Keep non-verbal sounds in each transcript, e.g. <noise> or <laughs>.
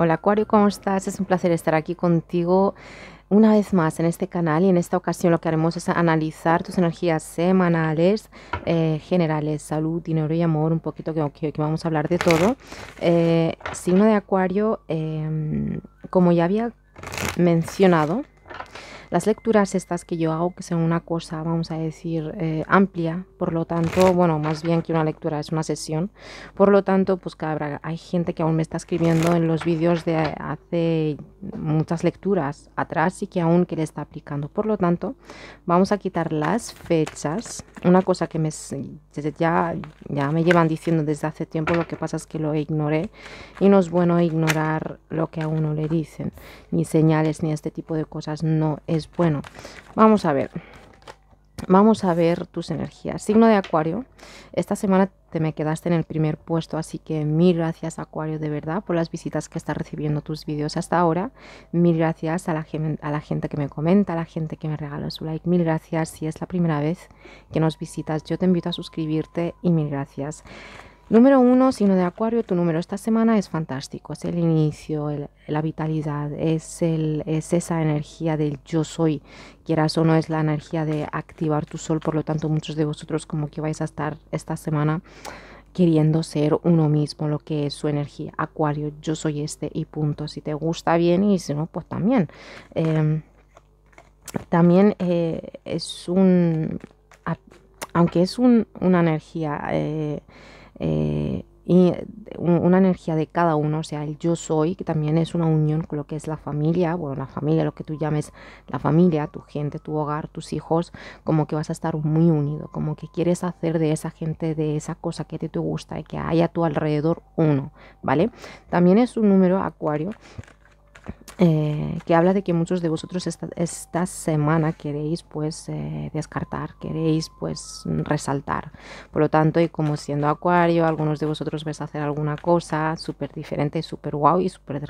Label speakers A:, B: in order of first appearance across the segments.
A: Hola Acuario, ¿cómo estás? Es un placer estar aquí contigo una vez más en este canal y en esta ocasión lo que haremos es analizar tus energías semanales, eh, generales, salud, dinero y amor, un poquito que, vamos a hablar de todo. Eh, signo de Acuario, em, como ya había mencionado, las lecturas estas que yo hago, que son una cosa, vamos a decir, eh, amplia, por lo tanto, bueno, más bien que una lectura, es una sesión, por lo tanto, pues cabra, hay gente que aún me está escribiendo en los vídeos de hace muchas lecturas atrás y que aún que le está aplicando, por lo tanto, vamos a quitar las fechas, una cosa que me, ya, ya me llevan diciendo desde hace tiempo, lo que pasa es que lo ignoré y no es bueno ignorar lo que a uno le dicen, ni señales, ni este tipo de cosas, no es bueno. Vamos a ver. Vamos a ver tus energías. Signo de Acuario. Esta semana te me quedaste en el primer puesto, así que mil gracias Acuario de verdad por las visitas que está recibiendo tus vídeos hasta ahora. Mil gracias a la, a la gente que me comenta, a la gente que me regala su like. Mil gracias si es la primera vez que nos visitas. Yo te invito a suscribirte y mil gracias. Número uno, sino de Acuario, tu número esta semana es fantástico, es el inicio, la vitalidad, es, el, es esa energía del yo soy, quieras o no, es la energía de activar tu sol, por lo tanto muchos de vosotros como que vais a estar esta semana queriendo ser uno mismo, lo que es su energía. Acuario, yo soy este y punto, si te gusta bien y si no, pues también. Em, también eh, es un, aunque es una energía... Eh, eh, y eh, una energía de cada uno, o sea, el yo soy, que también es una unión con lo que es la familia, bueno, la familia, lo que tú llames la familia, tu gente, tu hogar, tus hijos, como que vas a estar muy unido, como que quieres hacer de esa gente, de esa cosa que te, te gusta y que haya a tu alrededor uno, ¿vale? También es un número acuario eh, que habla de que muchos de vosotros esta, esta semana queréis pues eh, descartar, queréis pues resaltar. Por lo tanto, y como siendo acuario, algunos de vosotros vais a hacer alguna cosa súper diferente, súper guau y súper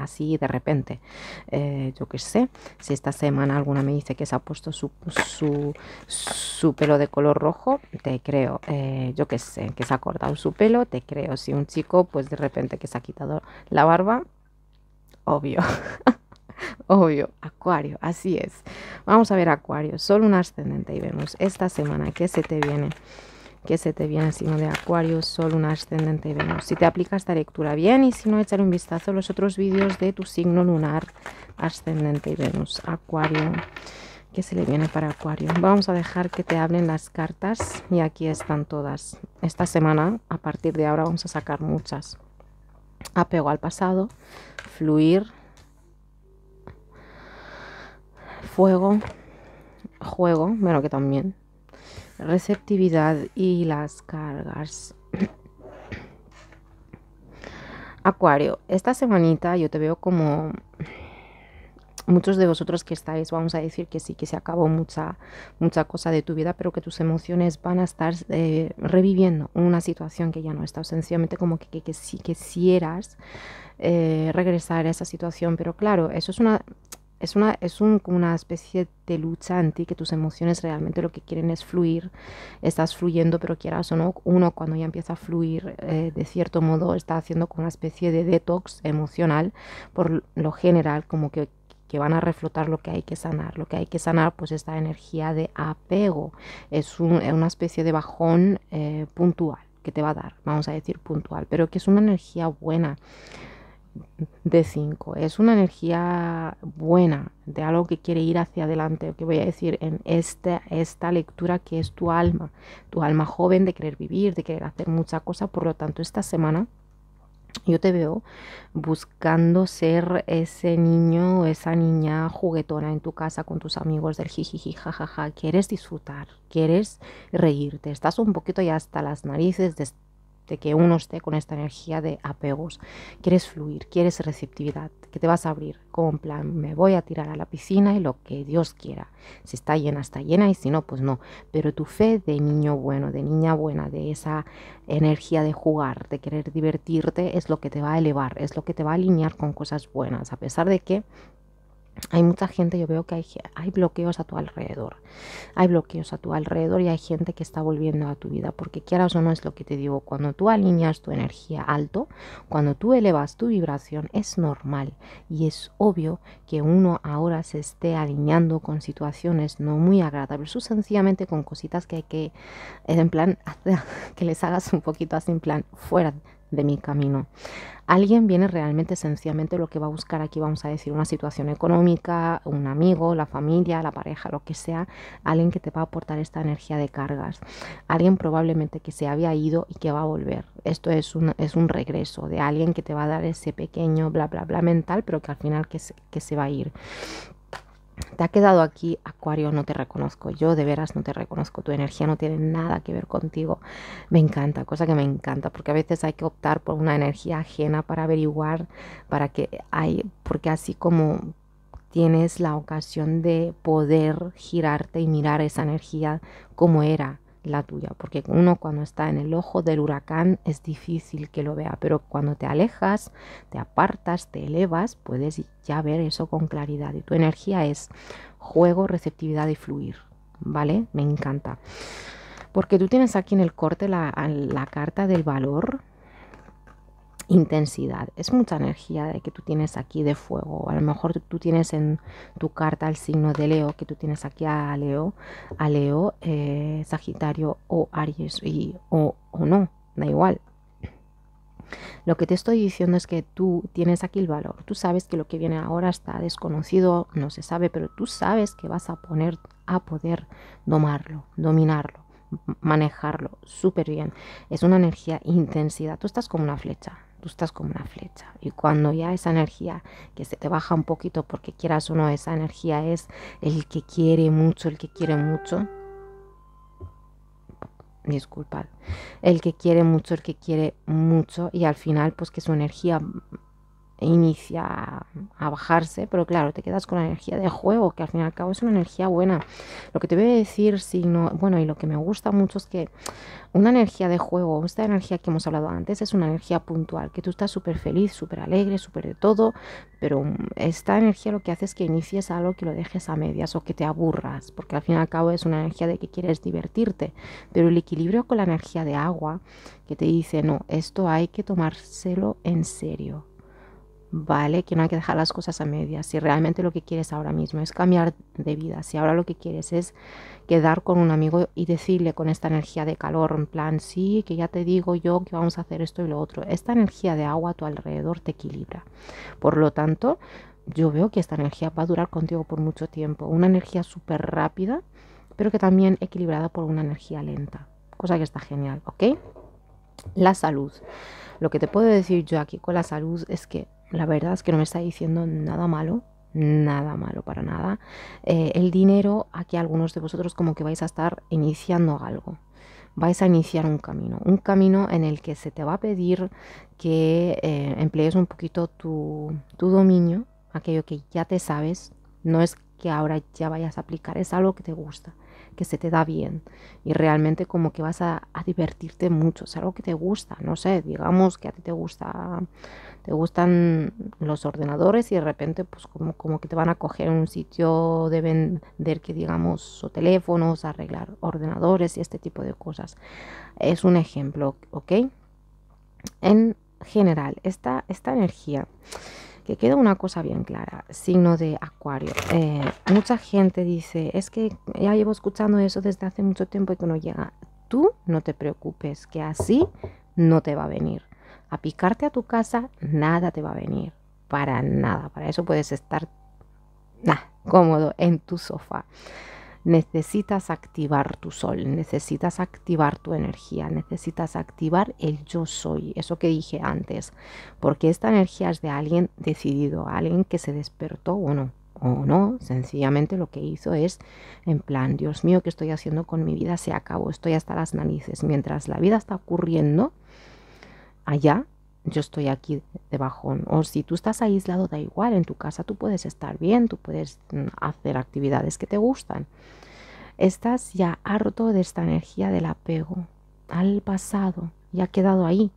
A: así de repente. Eh, yo que sé, si esta semana alguna me dice que se ha puesto su, su, su pelo de color rojo, te creo. yo que sé, que se ha cortado su pelo, te creo. Si un chico pues de repente que se ha quitado la barba, obvio. <laughs> obvio, Acuario, así es. Vamos a ver Acuario, solo un ascendente y vemos esta semana qué se te viene. qué se te viene signo de Acuario, solo un ascendente y Venus. Si te aplica esta lectura bien y si no, echar un vistazo a los otros vídeos de tu signo lunar, ascendente y Venus. Acuario, qué se le viene para Acuario. Vamos a dejar que te hablen las cartas y aquí están todas. Esta semana, a partir de ahora, vamos a sacar muchas apego al pasado, fluir, fuego, juego, bueno que también, receptividad y las cargas. <coughs> Acuario, esta semanita yo te veo como muchos de vosotros que estáis, vamos a decir que sí, que se acabó mucha, mucha cosa de tu vida, pero que tus emociones van a estar eh, reviviendo una situación que ya no está, sencillamente como que, que, que si quisieras eh, regresar a esa situación, pero claro, eso es una... Es, una, es una especie de lucha en que tus emociones realmente lo que quieren es fluir, estás fluyendo, pero quieras o no, uno cuando ya empieza a fluir eh, de cierto modo está haciendo como una especie de detox emocional, por lo general, como que que van a reflotar lo que hay que sanar. Lo que hay que sanar pues esta energía de apego. Es, eh, una especie de bajón eh, puntual que te va a dar, vamos a decir puntual, pero que es una energía buena de 5. Es una energía buena, de algo que quiere ir hacia adelante, que voy a decir en esta, esta lectura que es tu alma, tu alma joven de querer vivir, de querer hacer mucha cosa. Por lo tanto, esta semana yo te veo buscando ser ese niño o esa niña juguetona en tu casa con tus amigos del jijiji, jajaja. Quieres disfrutar, quieres reírte, estás un poquito ya hasta las narices de de que uno esté con esta energía de apegos. Quieres fluir, quieres receptividad, que te vas a abrir, como plan, me voy a tirar a la piscina y lo que Dios quiera. Si está llena, está llena y si no, pues no. Pero tu fe de niño bueno, de niña buena, de esa energía de jugar, de querer divertirte, es lo que te va a elevar, es lo que te va a alinear con cosas buenas, a pesar de que hay mucha gente, yo veo que hay, bloqueos a tu alrededor, hay bloqueos a tu alrededor y hay gente que está volviendo a tu vida, porque quieras o no es lo que te digo, cuando tú alineas tu energía alto, cuando tú elevas tu vibración, es normal y es obvio que uno ahora se esté alineando con situaciones no muy agradables, o sencillamente con cositas que hay que, en plan, <laughs> que les hagas un poquito así, en plan, fuera de mi camino. Alguien viene realmente sencillamente lo que va a buscar aquí, vamos a decir, una situación económica, un amigo, la familia, la pareja, lo que sea, alguien que te va a aportar esta energía de cargas, alguien probablemente que se había ido y que va a volver. Esto es un, es un regreso de alguien que te va a dar ese pequeño bla bla bla mental, pero que al final que que se va a ir te ha quedado aquí, Acuario, no te reconozco. Yo de veras no te reconozco. Tu energía no tiene nada que ver contigo. Me encanta, cosa que me encanta, porque a veces hay que optar por una energía ajena para averiguar, para que hay, porque así como tienes la ocasión de poder girarte y mirar esa energía como era la tuya, porque uno cuando está en el ojo del huracán es difícil que lo vea, pero cuando te alejas, te apartas, te elevas, puedes ya ver eso con claridad. Y tu energía es juego, receptividad y fluir, ¿vale? Me encanta. Porque tú tienes aquí en el corte la, la carta del valor, intensidad, es mucha energía de que tú tienes aquí de fuego. A lo mejor tú tienes en tu carta el signo de Leo, que tú tienes aquí a Leo, a Leo, eh, Sagitario o Aries o, no, da igual. Lo que te estoy diciendo es que tú tienes aquí el valor, tú sabes que lo que viene ahora está desconocido, no se sabe, pero tú sabes que vas a poner a poder domarlo, dominarlo manejarlo súper bien. Es una energía intensidad. Tú estás como una flecha tú estás como una flecha. Y cuando ya esa energía que se te baja un poquito, porque quieras uno no, esa energía es el que quiere mucho, el que quiere mucho. Disculpad. El que quiere mucho, el que quiere mucho. Y al final, pues que su energía inicia a bajarse, pero claro, te quedas con la energía de juego, que al fin y al cabo es una energía buena. Lo que te voy a decir, no, bueno, y lo que me gusta mucho es que una energía de juego, esta energía que hemos hablado antes, es una energía puntual, que tú estás súper feliz, súper alegre, súper de todo, pero mm, esta energía lo que hace es que inicies algo que lo dejes a medias o que te aburras, porque al fin y al cabo es una energía de que quieres divertirte, pero el equilibrio con la energía de agua, que te dice, no, esto hay que tomárselo en serio ¿vale? Que no hay que dejar las cosas a medias. Si realmente lo que quieres ahora mismo es cambiar de vida, si ahora lo que quieres es quedar con un amigo y decirle con esta energía de calor, en plan, sí, que ya te digo yo que vamos a hacer esto y lo otro, esta energía de agua a tu alrededor te equilibra. Por lo tanto, yo veo que esta energía va a durar contigo por mucho tiempo, una energía súper rápida, pero que también equilibrada por una energía lenta, cosa que está genial, ¿ok? La salud. Lo que te puedo decir yo aquí con la salud es que la verdad es que no me está diciendo nada malo, nada malo para nada. Eh, el dinero, aquí algunos de vosotros como que vais a estar iniciando algo. Vais a iniciar un camino, un camino en el que se te va a pedir que eh, emplees un poquito tu, tu dominio, aquello que ya te sabes, no es que ahora ya vayas a aplicar, es algo que te gusta que se te da bien y realmente como que vas a, divertirte mucho, es algo que te gusta, no sé, digamos que a ti te gusta, te gustan los ordenadores y de repente pues como, como que te van a coger un sitio de vender que digamos o teléfonos, arreglar ordenadores y este tipo de cosas. Es un ejemplo, ¿ok? En general, esta, esta energía que queda una cosa bien clara, signo de acuario. Eh, mucha gente dice, es que ya llevo escuchando eso desde hace mucho tiempo y que no llega. Tú no te preocupes, que así no te va a venir. A picarte a tu casa, nada te va a venir. Para nada. Para eso puedes estar cómodo en tu sofá necesitas activar tu sol, necesitas activar tu energía, necesitas activar el yo soy, eso que dije antes, porque esta energía es de alguien decidido, alguien que se despertó o no. O no, sencillamente lo que hizo es en plan, Dios mío, ¿qué estoy haciendo con mi vida? Se acabó, estoy hasta las narices. Mientras la vida está ocurriendo allá, yo estoy aquí de bajón. O si tú estás aislado, da igual, en tu casa tú puedes estar bien, tú puedes mm, hacer actividades que te gustan. Estás ya harto de esta energía del apego al pasado y ha quedado ahí.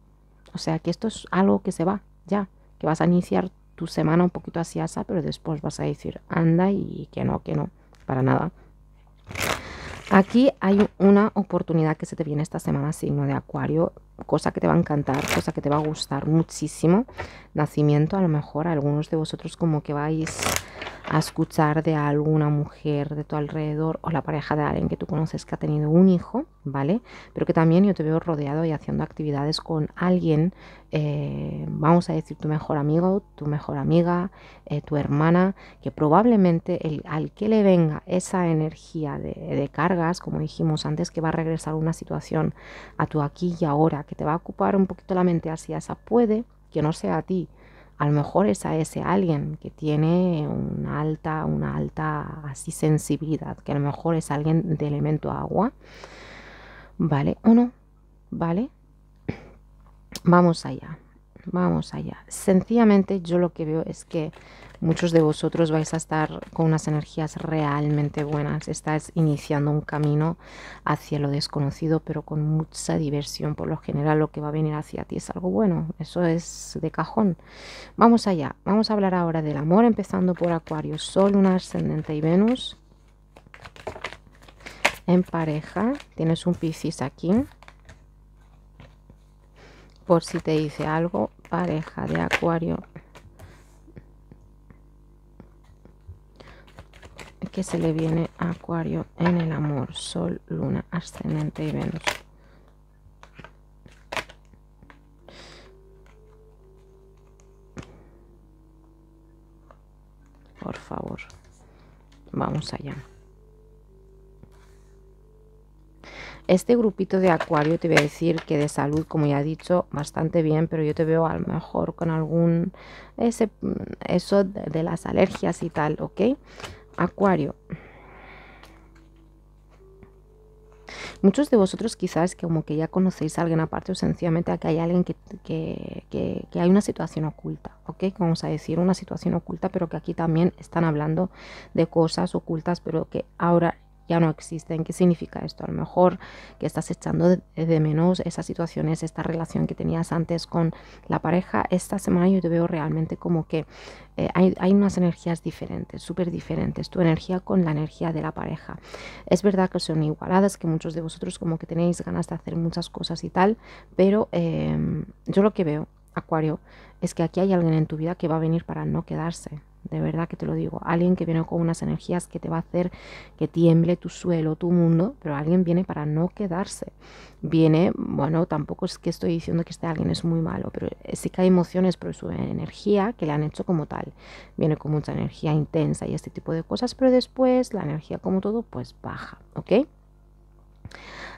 A: O sea que esto es algo que se va ya, que vas a iniciar tu semana un poquito así asa, pero después vas a decir anda y que no, que no, para nada. Aquí hay una oportunidad que se te viene esta semana, signo de acuario, cosa que te va a encantar, cosa que te va a gustar muchísimo. Nacimiento, a lo mejor a algunos de vosotros como que vais a escuchar de alguna mujer de tu alrededor o la pareja de alguien que tú conoces que ha tenido un hijo, ¿vale? Pero que también yo te veo rodeado y haciendo actividades con alguien, eh, vamos a decir tu mejor amigo, tu mejor amiga, eh, tu hermana, que probablemente el, al que le venga esa energía de, de cargas, como dijimos antes, que va a regresar una situación a tu aquí y ahora que te va a ocupar un poquito la mente así esa puede que no sea a ti. A lo mejor es a ese alguien que tiene una alta, una alta así sensibilidad, que a lo mejor es alguien de elemento agua, ¿vale? ¿O no? ¿Vale? <clears throat> Vamos allá vamos allá. Sencillamente yo lo que veo es que muchos de vosotros vais a estar con unas energías realmente buenas. Estás iniciando un camino hacia lo desconocido, pero con mucha diversión. Por lo general lo que va a venir hacia ti es algo bueno. Eso es de cajón. Vamos allá. Vamos a hablar ahora del amor, empezando por Acuario, Sol, una Ascendente y Venus. En pareja, tienes un Piscis aquí por si te dice algo, pareja de acuario. Que se le viene a acuario en el amor, sol, luna, ascendente y Venus. Por favor, vamos allá. Este grupito de acuario te voy a decir que de salud, como ya he dicho, bastante bien, pero yo te veo a lo mejor con algún... Ese, eso de las alergias y tal, ¿ok? Acuario. Muchos de vosotros quizás como que ya conocéis a alguien aparte o sencillamente a que hay alguien que, que, hay una situación oculta, ¿ok? Vamos a decir una situación oculta, pero que aquí también están hablando de cosas ocultas, pero que ahora ya no existen. ¿Qué significa esto? A lo mejor que estás echando de, menos esas situaciones, esta relación que tenías antes con la pareja. Esta semana yo te veo realmente como que eh, hay, unas energías diferentes, súper diferentes. Tu energía con la energía de la pareja. Es verdad que son igualadas, que muchos de vosotros como que tenéis ganas de hacer muchas cosas y tal, pero em, yo lo que veo, Acuario, es que aquí hay alguien en tu vida que va a venir para no quedarse de verdad que te lo digo. Alguien que viene con unas energías que te va a hacer que tiemble tu suelo, tu mundo, pero alguien viene para no quedarse. Viene, bueno, tampoco es que estoy diciendo que este alguien es muy malo, pero eh, sí que hay emociones, por su energía que le han hecho como tal. Viene con mucha energía intensa y este tipo de cosas, pero después la energía como todo pues baja, ¿ok?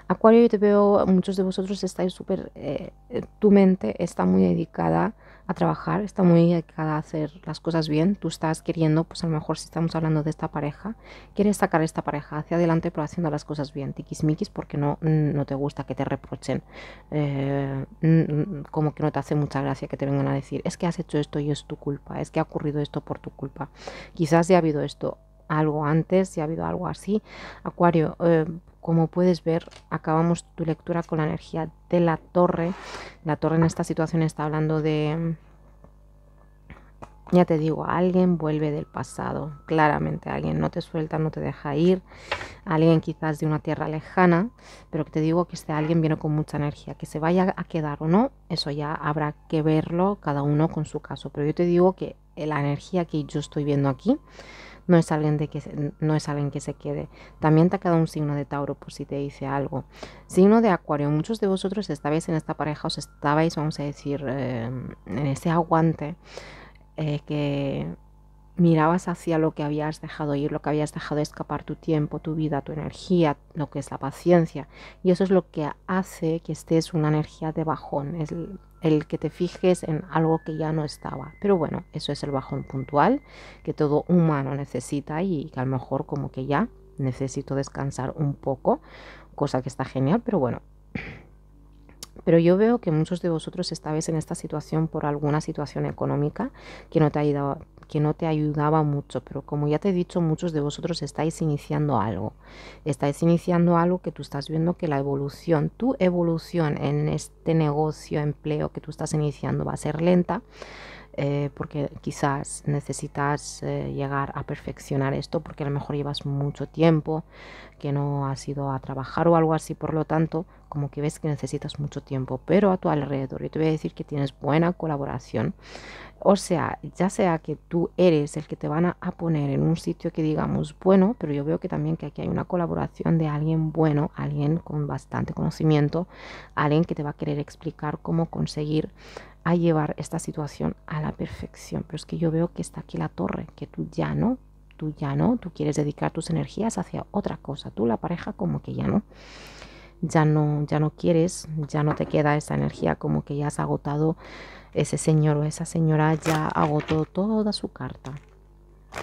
A: Acuario, yo te veo, muchos de vosotros estáis súper, eh, eh, tu mente está muy dedicada a trabajar, está muy dedicada a hacer las cosas bien, tú estás queriendo, pues a lo mejor si estamos hablando de esta pareja, quieres sacar esta pareja hacia adelante pero haciendo las cosas bien, tiquismiquis, porque no, no te gusta que te reprochen, eh, como que no te hace mucha gracia que te vengan a decir, es que has hecho esto y es tu culpa, es que ha ocurrido esto por tu culpa, quizás ya ha habido esto algo antes, ya ha habido algo así. Acuario, eh, como puedes ver, acabamos tu lectura con la energía de la torre. La torre en esta situación está hablando de, mm, ya te digo, alguien vuelve del pasado, claramente, alguien no te suelta, no te deja ir, alguien quizás de una tierra lejana, pero que te digo que este alguien viene con mucha energía, que se vaya a quedar o no, eso ya habrá que verlo cada uno con su caso, pero yo te digo que la energía que yo estoy viendo aquí no es alguien, de que, se, no es que se quede. También te ha quedado un signo de Tauro por si te dice algo. Signo de Acuario. Muchos de vosotros estabais en esta pareja, os estabais, vamos a decir, em, en ese aguante eh, que mirabas hacia lo que habías dejado ir, lo que habías dejado escapar, tu tiempo, tu vida, tu energía, lo que es la paciencia. Y eso es lo que hace que estés una energía de bajón. Es el que te fijes en algo que ya no estaba. Pero bueno, eso es el bajón puntual que todo humano necesita y que a lo mejor como que ya necesito descansar un poco, cosa que está genial, pero bueno. Pero yo veo que muchos de vosotros estabais en esta situación por alguna situación económica que no te ha ido, que no te ayudaba mucho, pero como ya te he dicho, muchos de vosotros estáis iniciando algo. Estáis iniciando algo que tú estás viendo que la evolución, tu evolución en este negocio, empleo que tú estás iniciando va a ser lenta eh, porque quizás necesitas eh, llegar a perfeccionar esto, porque a lo mejor llevas mucho tiempo que no has ido a trabajar o algo así, por lo tanto, como que ves que necesitas mucho tiempo, pero a tu alrededor, yo te voy a decir que tienes buena colaboración, o sea, ya sea que tú eres el que te van a poner en un sitio que digamos bueno, pero yo veo que también que aquí hay una colaboración de alguien bueno, alguien con bastante conocimiento, alguien que te va a querer explicar cómo conseguir a llevar esta situación a la perfección. Pero es que yo veo que está aquí la torre, que tú ya no, tú ya no, tú quieres dedicar tus energías hacia otra cosa, tú la pareja como que ya no. Ya no, ya no quieres, ya no te queda esa energía, como que ya has agotado ese señor o esa señora, ya agotó toda su carta.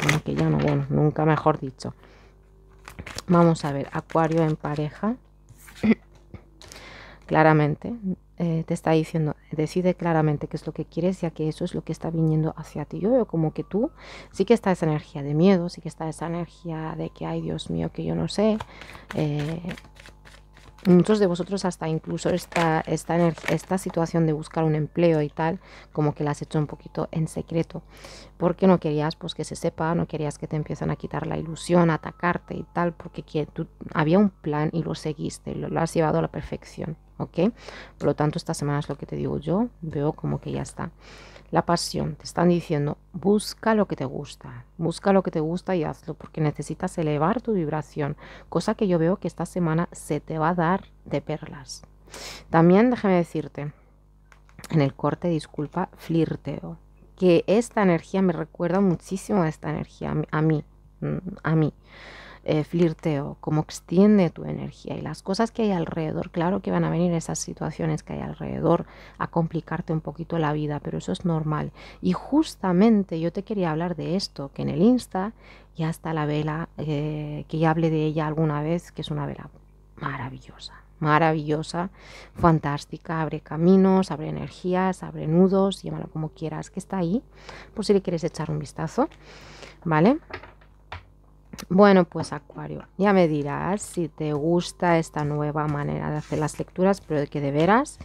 A: Como que ya no, bueno, nunca mejor dicho. Vamos a ver, Acuario en pareja claramente, eh, te está diciendo, decide claramente qué es lo que quieres, ya que eso es lo que está viniendo hacia ti. Yo veo como que tú sí que está esa energía de miedo, sí que está esa energía de que, hay Dios mío, que yo no sé. Eh, muchos de vosotros hasta incluso esta, en esta situación de buscar un empleo y tal, como que la has hecho un poquito en secreto, porque no querías pues que se sepa, no querías que te empiezan a quitar la ilusión, a atacarte y tal, porque que tú, había un plan y lo seguiste, lo, lo has llevado a la perfección, ¿ok? Por lo tanto, esta semana es lo que te digo yo, veo como que ya está la pasión. Te están diciendo, busca lo que te gusta, busca lo que te gusta y hazlo, porque necesitas elevar tu vibración, cosa que yo veo que esta semana se te va a dar de perlas. También déjame decirte, en el corte, disculpa, flirteo, que esta energía me recuerda muchísimo a esta energía, a mí, a mí. Eh, flirteo, cómo extiende tu energía y las cosas que hay alrededor. Claro que van a venir esas situaciones que hay alrededor a complicarte un poquito la vida, pero eso es normal. Y justamente yo te quería hablar de esto, que en el Insta ya está la vela, eh, que ya hable de ella alguna vez, que es una vela maravillosa, maravillosa, fantástica, abre caminos, abre energías, abre nudos, llámalo como quieras, que está ahí, por si le quieres echar un vistazo, ¿vale? Bueno, pues Acuario, ya me dirás si te gusta esta nueva manera de hacer las lecturas, pero que de veras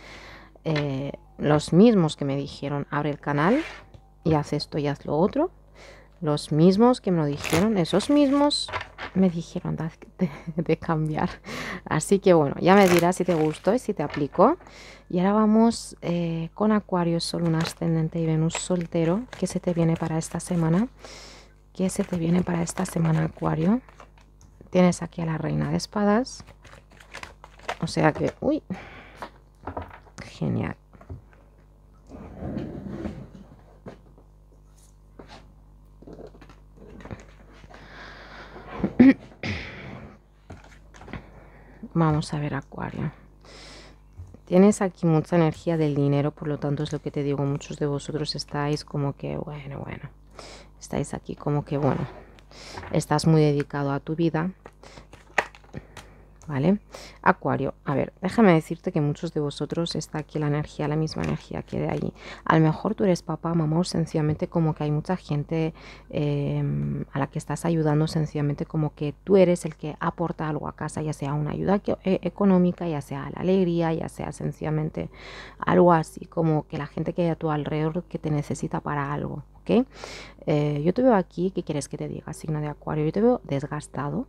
A: eh, los mismos que me dijeron abre el canal y haz esto y haz lo otro, los mismos que me lo dijeron, esos mismos me dijeron de, cambiar. Así que bueno, ya me dirás si te gustó y si te aplicó. Y ahora vamos eh, con Acuario, Sol, un ascendente y Venus soltero que se te viene para esta semana. ¿Qué se te viene para esta semana, Acuario? Tienes aquí a la Reina de Espadas. O sea que... ¡Uy! Genial. <coughs> Vamos a ver, Acuario. Tienes aquí mucha energía del dinero, por lo tanto es lo que te digo, muchos de vosotros estáis como que, bueno, bueno, estáis aquí como que, bueno, estás muy dedicado a tu vida. ¿Vale? Acuario, a ver, déjame decirte que muchos de vosotros está aquí la energía, la misma energía que de allí. A lo mejor tú eres papá, mamá o sencillamente como que hay mucha gente em, a la que estás ayudando, sencillamente como que tú eres el que aporta algo a casa, ya sea una ayuda eh, económica, ya sea la alegría, ya sea sencillamente algo así, como que la gente que hay a tu alrededor que te necesita para algo. ¿ok? Eh, yo te veo aquí, ¿qué quieres que te diga? Signo de acuario, yo te veo desgastado,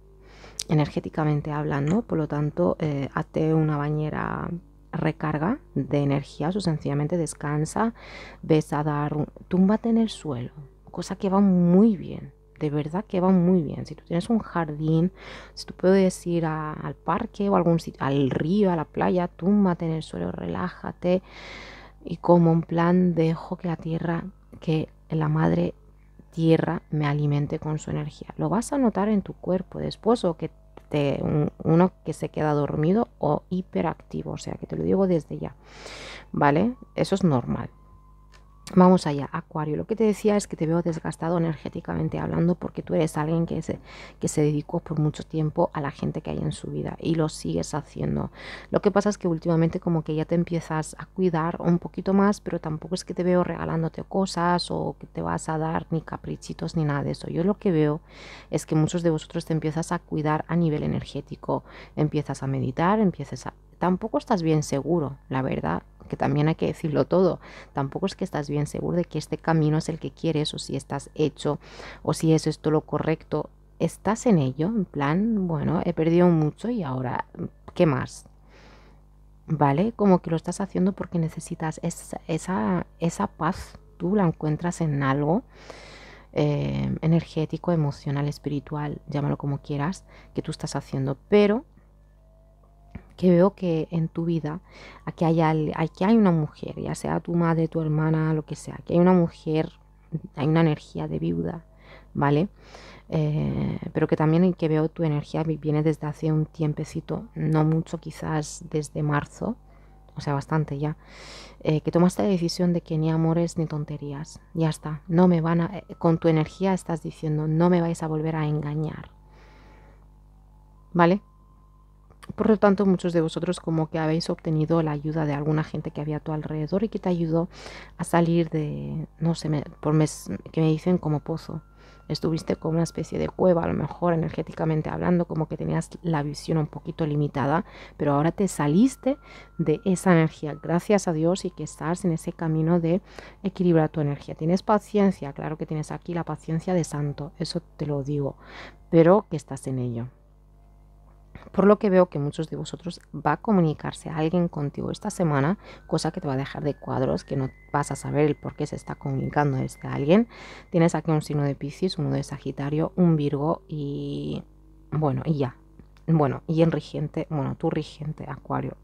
A: energéticamente hablando, por lo tanto, eh, hazte una bañera recarga de energía. o sencillamente descansa, ves a dar, túmbate en el suelo, cosa que va muy bien, de verdad que va muy bien. Si tú tienes un jardín, si tú puedes ir al parque o algún sitio, al río, a la playa, túmbate en el suelo, relájate y como un plan dejo que la tierra, que la madre tierra me alimente con su energía. Lo vas a notar en tu cuerpo después o que te, uno que se queda dormido o hiperactivo, o sea que te lo digo desde ya, ¿vale? Eso es normal. Vamos allá, Acuario. Lo que te decía es que te veo desgastado energéticamente hablando porque tú eres alguien que se, que se dedicó por mucho tiempo a la gente que hay en su vida y lo sigues haciendo. Lo que pasa es que últimamente como que ya te empiezas a cuidar un poquito más, pero tampoco es que te veo regalándote cosas o que te vas a dar ni caprichitos ni nada de eso. Yo lo que veo es que muchos de vosotros te empiezas a cuidar a nivel energético. Empiezas a meditar, empiezas a tampoco estás bien seguro, la verdad, que también hay que decirlo todo, tampoco es que estás bien seguro de que este camino es el que quieres o si estás hecho o si es esto lo correcto. Estás en ello, en plan, bueno, he perdido mucho y ahora, ¿qué más? ¿Vale? Como que lo estás haciendo porque necesitas esa, esa, paz, tú la encuentras en algo. Eh, energético, emocional, espiritual, llámalo como quieras, que tú estás haciendo, pero que veo que en tu vida aquí hay, hay una mujer, ya sea tu madre, tu hermana, lo que sea, que hay una mujer, hay una energía de viuda, ¿vale? Eh, pero que también que veo tu energía viene desde hace un tiempecito, no mucho, quizás desde marzo, o sea, bastante ya, eh, que tomaste la decisión de que ni amores ni tonterías, ya está, no me van eh, con tu energía estás diciendo, no me vais a volver a engañar, ¿vale? Por lo tanto, muchos de vosotros como que habéis obtenido la ayuda de alguna gente que había a tu alrededor y que te ayudó a salir de, no sé, por mes, que me dicen como pozo. Estuviste como una especie de cueva, a lo mejor energéticamente hablando, como que tenías la visión un poquito limitada, pero ahora te saliste de esa energía, gracias a Dios, y que estás en ese camino de equilibrar tu energía. Tienes paciencia, claro que tienes aquí la paciencia de santo, eso te lo digo, pero que estás en ello. Por lo que veo que muchos de vosotros va a comunicarse a alguien contigo esta semana, cosa que te va a dejar de cuadros, que no vas a saber el por qué se está comunicando este alguien. Tienes aquí un signo de Piscis, uno de Sagitario, un Virgo y bueno, y ya. Bueno, y en rigente, bueno, tu rigente, Acuario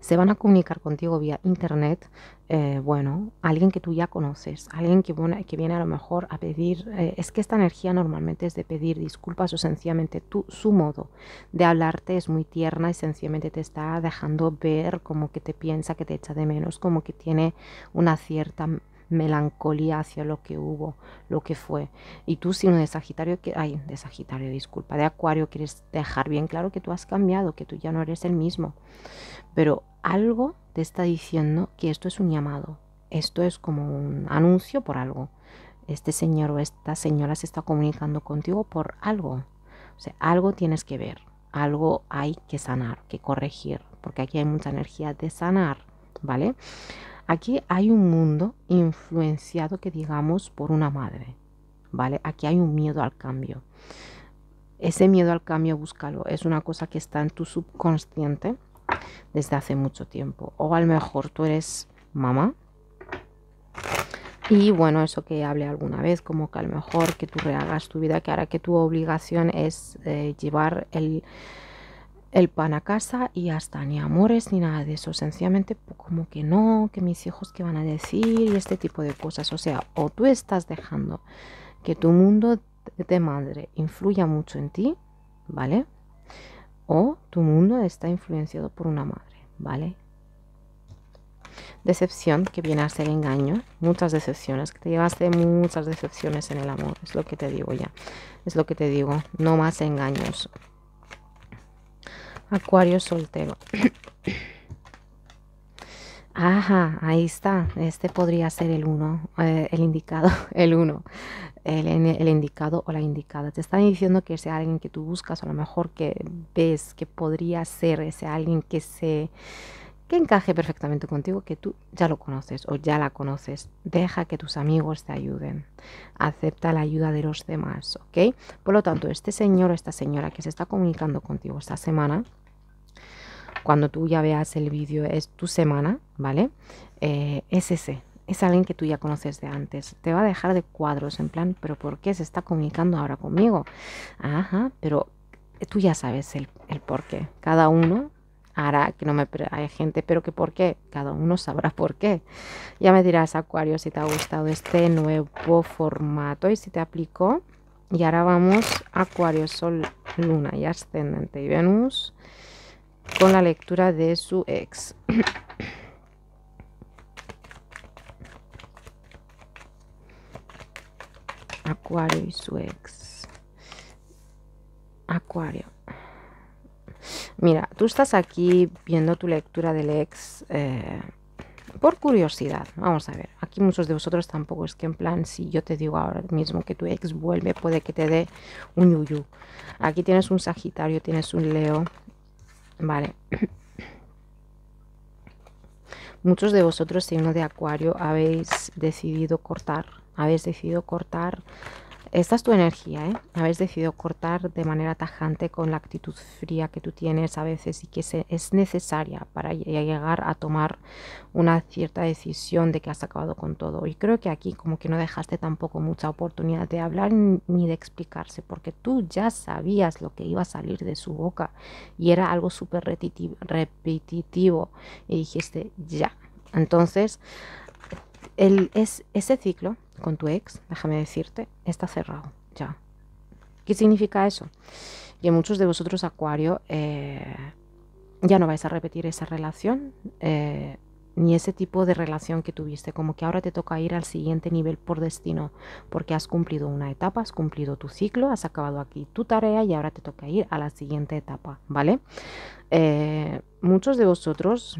A: se van a comunicar contigo vía internet, eh, bueno, alguien que tú ya conoces, alguien que, viene a lo mejor a pedir, eh, es que esta energía normalmente es de pedir disculpas o sencillamente tú, su modo de hablarte es muy tierna y sencillamente te está dejando ver como que te piensa, que te echa de menos, como que tiene una cierta melancolía hacia lo que hubo, lo que fue. Y tú, sino de Sagitario, que, ay, de Sagitario, disculpa, de Acuario, quieres dejar bien claro que tú has cambiado, que tú ya no eres el mismo. Pero algo te está diciendo que esto es un llamado, esto es como un anuncio por algo. Este señor o esta señora se está comunicando contigo por algo. O sea, algo tienes que ver, algo hay que sanar, que corregir, porque aquí hay mucha energía de sanar, ¿vale? Aquí hay un mundo influenciado que digamos por una madre, ¿vale? Aquí hay un miedo al cambio. Ese miedo al cambio, búscalo. Es una cosa que está en tu subconsciente desde hace mucho tiempo. O a lo mejor tú eres mamá. Y bueno, eso que hablé alguna vez, como que a lo mejor que tú rehagas tu vida, que ahora que tu obligación es eh, llevar el el pan a casa y hasta ni amores ni nada de eso, sencillamente pues, como que no, que mis hijos que van a decir y este tipo de cosas, o sea, o tú estás dejando que tu mundo de madre influya mucho en ti, ¿vale? O tu mundo está influenciado por una madre, ¿vale? Decepción, que viene a ser engaño, muchas decepciones, que te llevaste muchas decepciones en el amor, es lo que te digo ya, es lo que te digo, no más engaños, Acuario soltero. Ajá, ahí está. Este podría ser el uno, eh, el indicado, <laughs> el uno, el, el, indicado o la indicada. Te están diciendo que sea alguien que tú buscas, o a lo mejor que ves que podría ser ese alguien que se que encaje perfectamente contigo, que tú ya lo conoces o ya la conoces. Deja que tus amigos te ayuden. Acepta la ayuda de los demás, ¿ok? Por lo tanto, este señor o esta señora que se está comunicando contigo esta semana, cuando tú ya veas el vídeo, es tu semana, ¿vale? Eh, es ese. Es alguien que tú ya conoces de antes. Te va a dejar de cuadros en plan, pero ¿por qué se está comunicando ahora conmigo? Ajá, pero tú ya sabes el, el por qué. Cada uno Ahora que no me hay gente, pero que por qué, cada uno sabrá por qué. Ya me dirás, Acuario, si te ha gustado este nuevo formato y si te aplicó. Y ahora vamos Acuario, Sol, Luna y Ascendente y Venus con la lectura de su ex. <coughs> Acuario y su ex. Acuario. Mira, tú estás aquí viendo tu lectura del ex eh, por curiosidad. Vamos a ver, aquí muchos de vosotros tampoco es que en plan, si yo te digo ahora mismo que tu ex vuelve, puede que te dé un yuyu. Aquí tienes un Sagitario, tienes un Leo. Vale. <coughs> Muchos de vosotros, signo de Acuario, habéis decidido cortar. Habéis decidido cortar esta es tu energía, ¿eh? Habéis decidido cortar de manera tajante con la actitud fría que tú tienes a veces y que es necesaria para llegar a tomar una cierta decisión de que has acabado con todo. Y creo que aquí como que no dejaste tampoco mucha oportunidad de hablar ni de explicarse, porque tú ya sabías lo que iba a salir de su boca y era algo súper repetitivo. Y dijiste, ya. Entonces, el, es, ese ciclo con tu ex, déjame decirte, está cerrado ya. ¿Qué significa eso? Que muchos de vosotros, Acuario, eh, ya no vais a repetir esa relación. Eh, ni ese tipo de relación que tuviste, como que ahora te toca ir al siguiente nivel por destino, porque has cumplido una etapa, has cumplido tu ciclo, has acabado aquí tu tarea y ahora te toca ir a la siguiente etapa, ¿vale? Eh, muchos de vosotros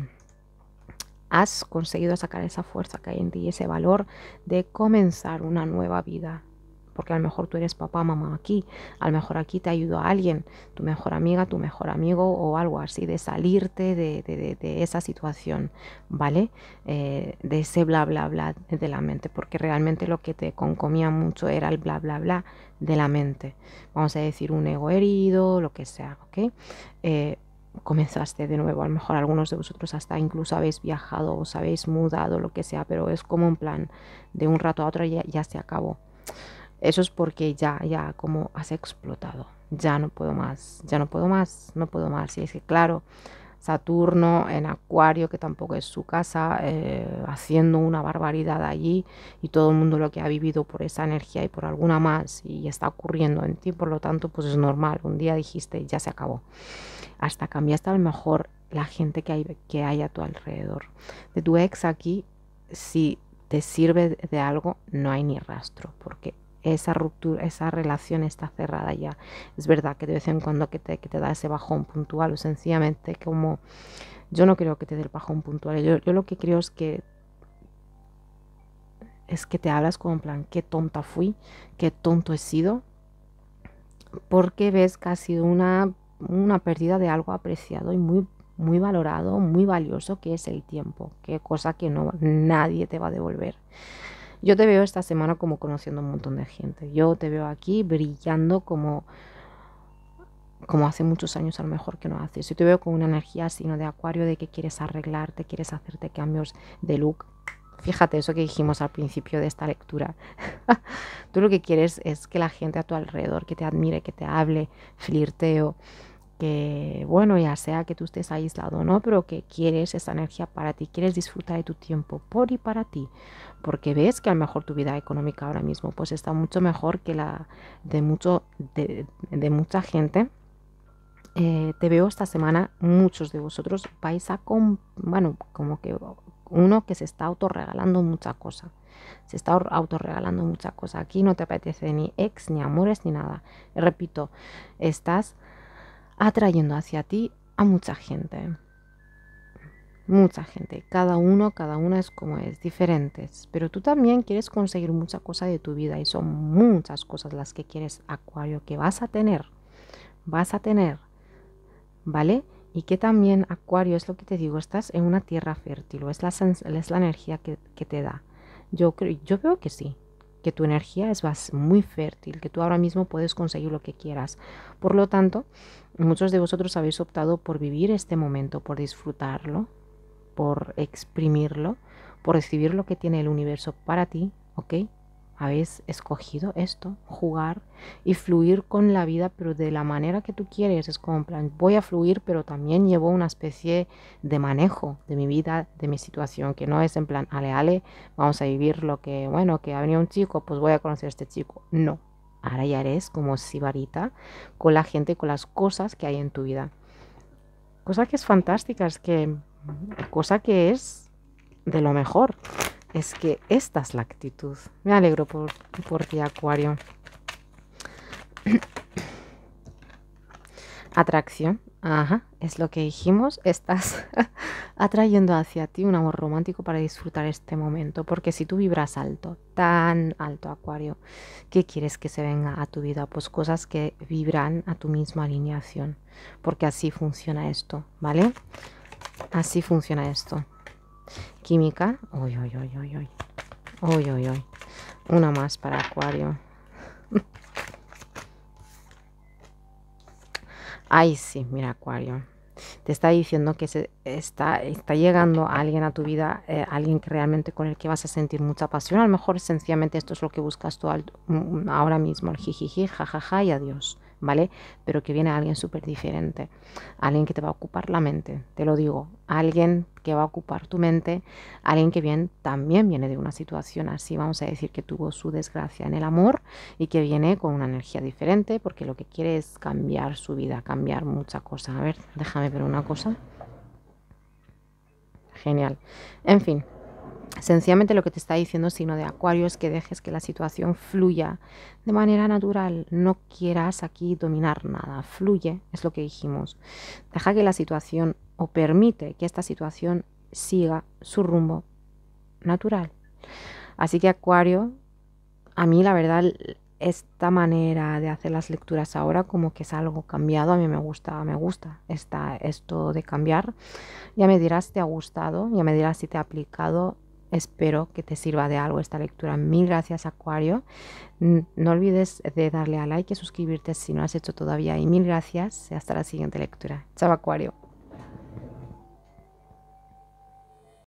A: has conseguido sacar esa fuerza que hay en ti, ese valor de comenzar una nueva vida. Porque a lo mejor tú eres papá, mamá aquí, a lo mejor aquí te ayuda a alguien, tu mejor amiga, tu mejor amigo o algo así, de salirte de, esa situación, ¿vale? Eh, de ese bla, bla, bla de la mente, porque realmente lo que te concomía mucho era el bla, bla, bla de la mente. Vamos a decir un ego herido, lo que sea, ¿ok? Eh, comenzaste de nuevo. A lo mejor algunos de vosotros hasta incluso habéis viajado, os habéis mudado, lo que sea, pero es como un plan, de un rato a otro ya, ya se acabó. Eso es porque ya, ya como has explotado, ya no puedo más, ya no puedo más, no puedo más. Y es que claro, Saturno en Acuario, que tampoco es su casa, eh, haciendo una barbaridad allí y todo el mundo lo que ha vivido por esa energía y por alguna más y está ocurriendo en ti, por lo tanto, pues es normal. Un día dijiste, ya se acabó. Hasta cambiaste a lo mejor la gente que hay, que hay a tu alrededor. De tu ex aquí, si te sirve de algo, no hay ni rastro, porque esa ruptura, esa relación está cerrada ya. Es verdad que de vez en cuando que te, te da ese bajón puntual o sencillamente como yo no creo que te dé el bajón puntual. Yo, lo que creo es que es que te hablas como en plan, qué tonta fui, qué tonto he sido, porque ves que ha sido una, una pérdida de algo apreciado y muy, muy valorado, muy valioso, que es el tiempo, que cosa que no, nadie te va a devolver. Yo te veo esta semana como conociendo un montón de gente. Yo te veo aquí brillando como como hace muchos años a lo mejor que no haces. Yo te veo con una energía sino de acuario de que quieres arreglarte, quieres hacerte cambios de look. Fíjate eso que dijimos al principio de esta lectura. <laughs> Tú lo que quieres es que la gente a tu alrededor, que te admire, que te hable, flirteo, que bueno, ya sea que tú estés aislado o no, pero que quieres esa energía para ti, quieres disfrutar de tu tiempo por y para ti porque ves que a lo mejor tu vida económica ahora mismo pues está mucho mejor que la de, mucho, de, mucha gente. Eh, te veo esta semana, muchos de vosotros vais a, con, bueno, como que uno que se está autorregalando mucha cosa. Se está autorregalando mucha cosa. Aquí no te apetece ni ex, ni amores, ni nada. Repito, estás atrayendo hacia ti a mucha gente mucha gente. Cada uno, cada una es como es, diferentes. Pero tú también quieres conseguir mucha cosa de tu vida y son muchas cosas las que quieres, Acuario, que vas a tener. Vas a tener. ¿Vale? Y que también, Acuario, es lo que te digo, estás en una tierra fértil, o es la, es la energía que, que te da. Yo, creo, yo veo que sí, que tu energía es muy fértil, que tú ahora mismo puedes conseguir lo que quieras. Por lo tanto, muchos de vosotros habéis optado por vivir este momento, por disfrutarlo, por exprimirlo, por recibir lo que tiene el universo para ti, ¿ok? Habéis escogido esto, jugar y fluir con la vida, pero de la manera que tú quieres. Es como plan, voy a fluir, pero también llevo una especie de manejo de mi vida, de mi situación, que no es en plan, ale, ale, vamos a vivir lo que, bueno, que ha venido un chico, pues voy a conocer a este chico. No, ahora ya eres como sibarita con la gente, con las cosas que hay en tu vida. Cosa que es fantástica, es que cosa que es de lo mejor. Es que esta es la actitud. Me alegro por, por ti, Acuario. <coughs> Atracción, ajá, es lo que dijimos. Estás <laughs> atrayendo hacia ti un amor romántico para disfrutar este momento. Porque si tú vibras alto, tan alto, Acuario, ¿qué quieres que se venga a tu vida? Pues cosas que vibran a tu misma alineación. Porque así funciona esto, ¿vale? Así funciona esto. Química. Uy, uy, uy, uy, uy. Uy, uy, Una más para acuario. Ay, sí, mira, acuario. Te está diciendo que se está, está llegando alguien a tu vida, eh, alguien que realmente con el que vas a sentir mucha pasión. A lo mejor sencillamente esto es lo que buscas tú ahora mismo, el jijiji, jajaja y adiós. ¿vale? Pero que viene alguien súper diferente, alguien que te va a ocupar la mente, te lo digo, alguien que va a ocupar tu mente, alguien que también viene de una situación así, vamos a decir que tuvo su desgracia en el amor y que viene con una energía diferente porque lo que quiere es cambiar su vida, cambiar muchas cosas, A ver, déjame ver una cosa. Genial. En fin, Sencillamente lo que te está diciendo signo de acuario es que dejes que la situación fluya de manera natural, no quieras aquí dominar nada, fluye, es lo que dijimos. Deja que la situación o permite que esta situación siga su rumbo natural. Así que acuario, a mí la verdad esta manera de hacer las lecturas ahora como que es algo cambiado, a mí me gusta, me gusta esto de cambiar. Ya me dirás si te ha gustado, ya me dirás si te ha aplicado Espero que te sirva de algo esta lectura. Mil gracias, Acuario. No olvides de darle a like y suscribirte si no has hecho todavía. Y mil gracias. Hasta la siguiente lectura. Chao, Acuario.